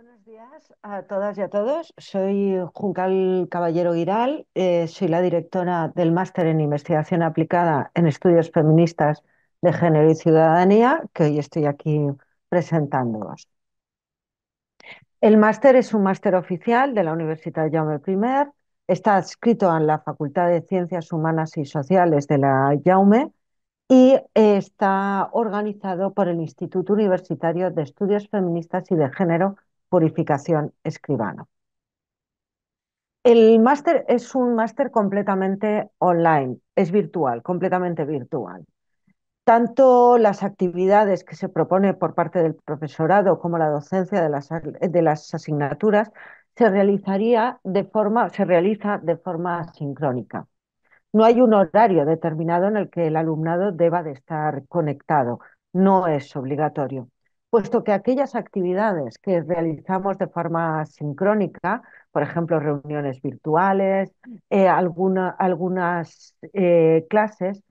Buenos días a todas y a todos. Soy Juncal Caballero Giral, eh, soy la directora del Máster en Investigación Aplicada en Estudios Feministas de Género y Ciudadanía, que hoy estoy aquí presentándoos. El máster es un máster oficial de la Universidad Jaume I, está adscrito en la Facultad de Ciencias Humanas y Sociales de la Jaume y está organizado por el Instituto Universitario de Estudios Feministas y de Género Purificación Escribano. El máster es un máster completamente online, es virtual, completamente virtual. Tanto las actividades que se propone por parte del profesorado como la docencia de las, asignaturas se realizaría de forma, se realiza de forma sincrónica. No hay un horario determinado en el que el alumnado deba de estar conectado, no es obligatorio puesto que aquellas actividades que realizamos de forma sincrónica, por ejemplo, reuniones virtuales, eh, alguna, algunas eh, clases,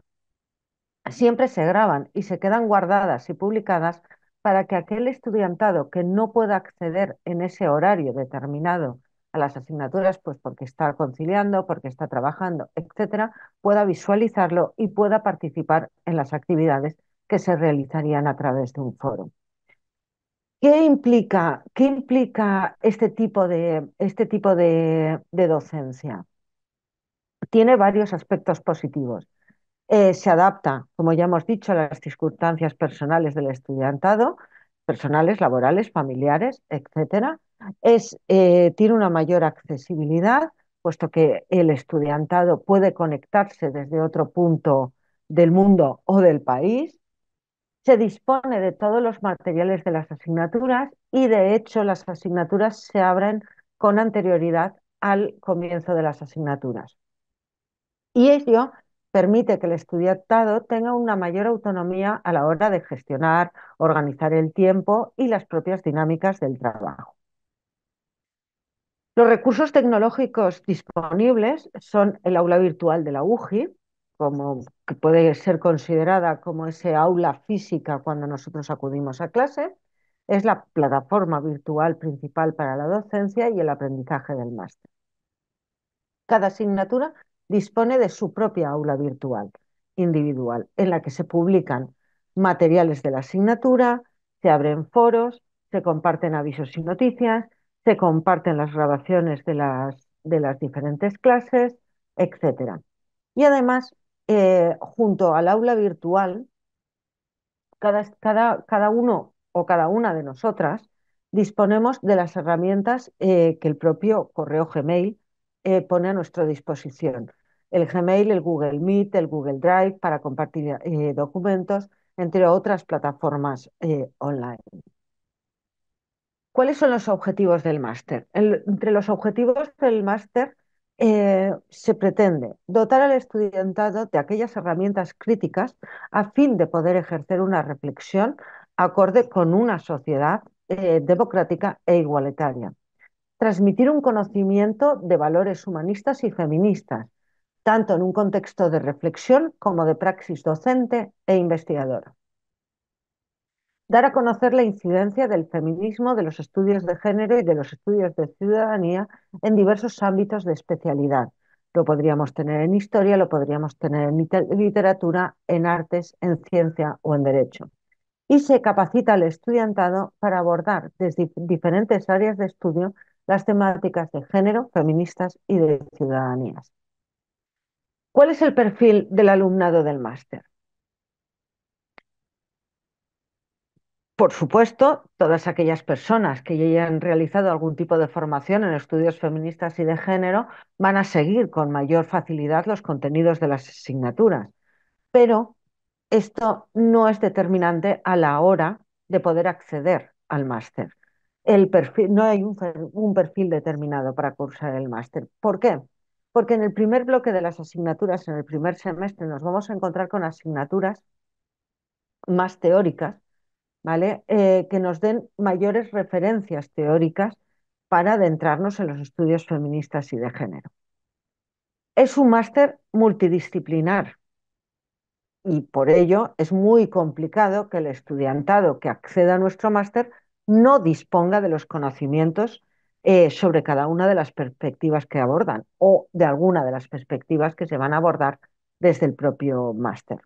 siempre se graban y se quedan guardadas y publicadas para que aquel estudiantado que no pueda acceder en ese horario determinado a las asignaturas, pues porque está conciliando, porque está trabajando, etcétera, pueda visualizarlo y pueda participar en las actividades que se realizarían a través de un foro. ¿Qué implica, qué implica este tipo de, este tipo de, docencia? Tiene varios aspectos positivos. Eh, se adapta, como ya hemos dicho, a las circunstancias personales del estudiantado, personales, laborales, familiares, etc. Es, eh, tiene una mayor accesibilidad, puesto que el estudiantado puede conectarse desde otro punto del mundo o del país se dispone de todos los materiales de las asignaturas y de hecho las asignaturas se abren con anterioridad al comienzo de las asignaturas. Y ello permite que el estudiantado tenga una mayor autonomía a la hora de gestionar, organizar el tiempo y las propias dinámicas del trabajo. Los recursos tecnológicos disponibles son el aula virtual de la UGI, como que puede ser considerada como ese aula física cuando nosotros acudimos a clase, es la plataforma virtual principal para la docencia y el aprendizaje del máster. Cada asignatura dispone de su propia aula virtual individual, en la que se publican materiales de la asignatura, se abren foros, se comparten avisos y noticias, se comparten las grabaciones de las, de las diferentes clases, etc. Y además eh, junto al aula virtual, cada, uno o cada una de nosotras disponemos de las herramientas eh, que el propio correo Gmail eh, pone a nuestra disposición. El Gmail, el Google Meet, el Google Drive para compartir documentos, entre otras plataformas online. ¿Cuáles son los objetivos del máster? entre los objetivos del máster eh, se pretende dotar al estudiantado de aquellas herramientas críticas a fin de poder ejercer una reflexión acorde con una sociedad eh, democrática e igualitaria. Transmitir un conocimiento de valores humanistas y feministas, tanto en un contexto de reflexión como de praxis docente e investigadora dar a conocer la incidencia del feminismo, de los estudios de género y de los estudios de ciudadanía en diversos ámbitos de especialidad. Lo podríamos tener en historia, lo podríamos tener en literatura, en artes, en ciencia o en derecho. Y se capacita al estudiantado para abordar desde diferentes áreas de estudio las temáticas de género, feministas y de ciudadanías. ¿Cuál es el perfil del alumnado del máster? Por supuesto, todas aquellas personas que ya hayan realizado algún tipo de formación en estudios feministas y de género van a seguir con mayor facilidad los contenidos de las asignaturas. Pero esto no es determinante a la hora de poder acceder al máster. no hay un perfil determinado para cursar el máster. ¿Por qué? Porque en el primer bloque de las asignaturas, en el primer semestre, nos vamos a encontrar con asignaturas más teóricas eh, que nos den mayores referencias teóricas para adentrarnos en los estudios feministas y de género. Es un máster multidisciplinar y por ello es muy complicado que el estudiantado que acceda a nuestro máster no disponga de los conocimientos eh, sobre cada una de las perspectivas que abordan o de alguna de las perspectivas que se van a abordar desde el propio máster.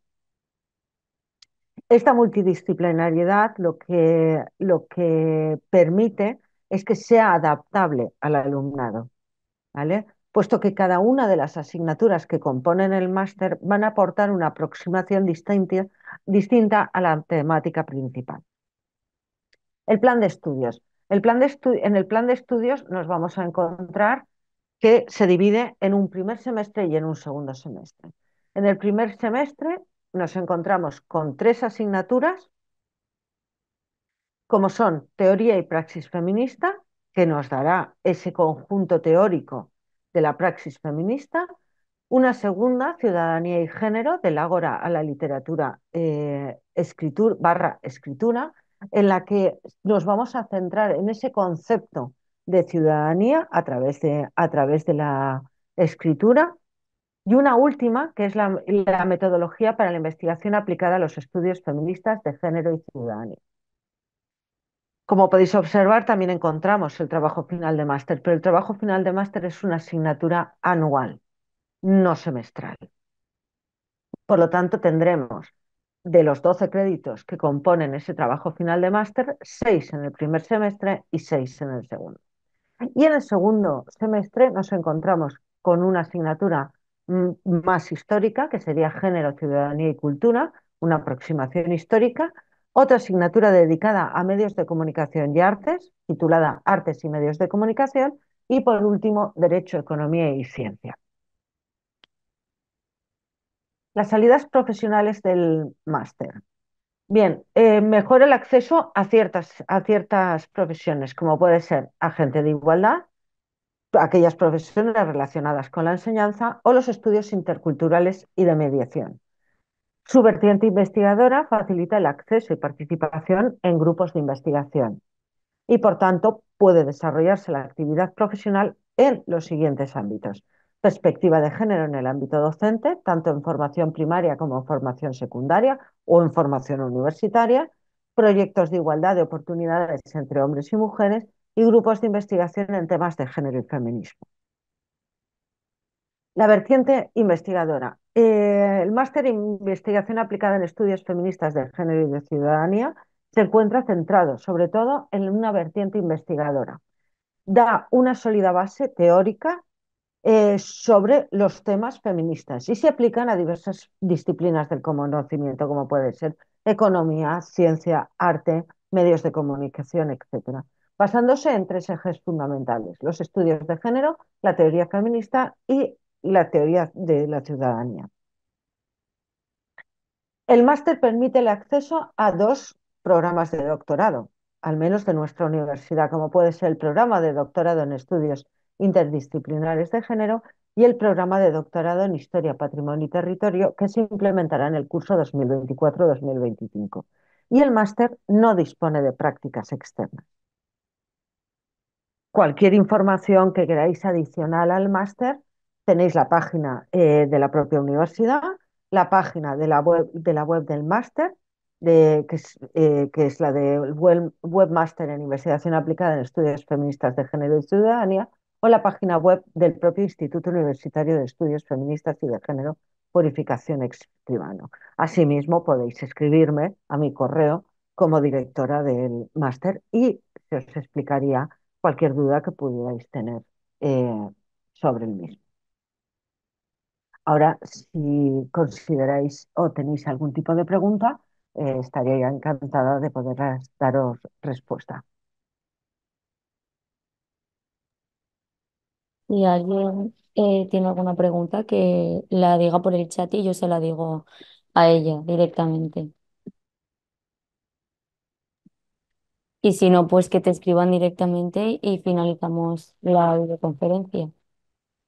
Esta multidisciplinariedad lo que, lo que permite es que sea adaptable al alumnado, ¿vale? puesto que cada una de las asignaturas que componen el máster van a aportar una aproximación distinta, a la temática principal. El plan de estudios. El plan de en el plan de estudios nos vamos a encontrar que se divide en un primer semestre y en un segundo semestre. En el primer semestre nos encontramos con tres asignaturas, como son teoría y praxis feminista, que nos dará ese conjunto teórico de la praxis feminista, una segunda, ciudadanía y género, del ágora a la literatura eh, escritura, barra escritura, en la que nos vamos a centrar en ese concepto de ciudadanía a través de, a través de la escritura y una última, que es la, metodología para la investigación aplicada a los estudios feministas de género y ciudadanía. Como podéis observar, también encontramos el trabajo final de máster, pero el trabajo final de máster es una asignatura anual, no semestral. Por lo tanto, tendremos de los 12 créditos que componen ese trabajo final de máster, 6 en el primer semestre y 6 en el segundo. Y en el segundo semestre nos encontramos con una asignatura Mm, más histórica, que sería Género, Ciudadanía y Cultura, una aproximación histórica, otra asignatura dedicada a medios de comunicación y artes, titulada Artes y medios de comunicación, y por último, Derecho, Economía y Ciencia. Las salidas profesionales del máster. Bien, eh, mejora el acceso a ciertas, a ciertas profesiones, como puede ser agente de igualdad, aquellas profesiones relacionadas con la enseñanza o los estudios interculturales y de mediación. Su vertiente investigadora facilita el acceso y participación en grupos de investigación y, por tanto, puede desarrollarse la actividad profesional en los siguientes ámbitos. Perspectiva de género en el ámbito docente, tanto en formación primaria como en formación secundaria o en formación universitaria, proyectos de igualdad de oportunidades entre hombres y mujeres y grupos de investigación en temas de género y feminismo. La vertiente investigadora. Eh, el máster de investigación aplicada en estudios feministas de género y de ciudadanía se encuentra centrado sobre todo en una vertiente investigadora. Da una sólida base teórica eh, sobre los temas feministas y se aplican a diversas disciplinas del conocimiento, como puede ser economía, ciencia, arte, medios de comunicación, etc basándose en tres ejes fundamentales, los estudios de género, la teoría feminista y la teoría de la ciudadanía. El máster permite el acceso a dos programas de doctorado, al menos de nuestra universidad, como puede ser el programa de doctorado en estudios interdisciplinares de género y el programa de doctorado en Historia, Patrimonio y Territorio que se implementará en el curso 2024-2025. Y el máster no dispone de prácticas externas. Cualquier información que queráis adicional al máster, tenéis la página eh, de la propia universidad, la página de la web, del máster, eh, que, es, la de web, Webmaster en Investigación Aplicada en Estudios Feministas de Género y Ciudadanía, o la página web del propio Instituto Universitario de Estudios Feministas y de Género Purificación Escribano. Asimismo, podéis escribirme a mi correo como directora del máster y se os explicaría cualquier duda que pudierais tener eh, sobre el mismo. Ahora, si consideráis o tenéis algún tipo de pregunta, eh, estaría encantada de poder daros respuesta. Y alguien eh, tiene alguna pregunta, que la diga por el chat y yo se la digo a ella directamente. Y si no, pues que te escriban directamente y finalizamos la videoconferencia.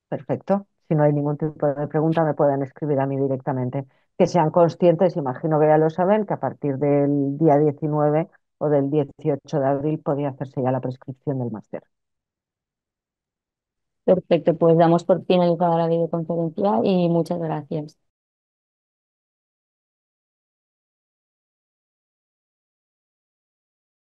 Perfecto. Si no hay ningún tipo de pregunta, me pueden escribir a mí directamente. Que sean conscientes, imagino que ya lo saben, que a partir del día 19 o del 18 de abril podría hacerse ya la prescripción del máster. Perfecto, pues damos por fin finalizada la videoconferencia y muchas gracias.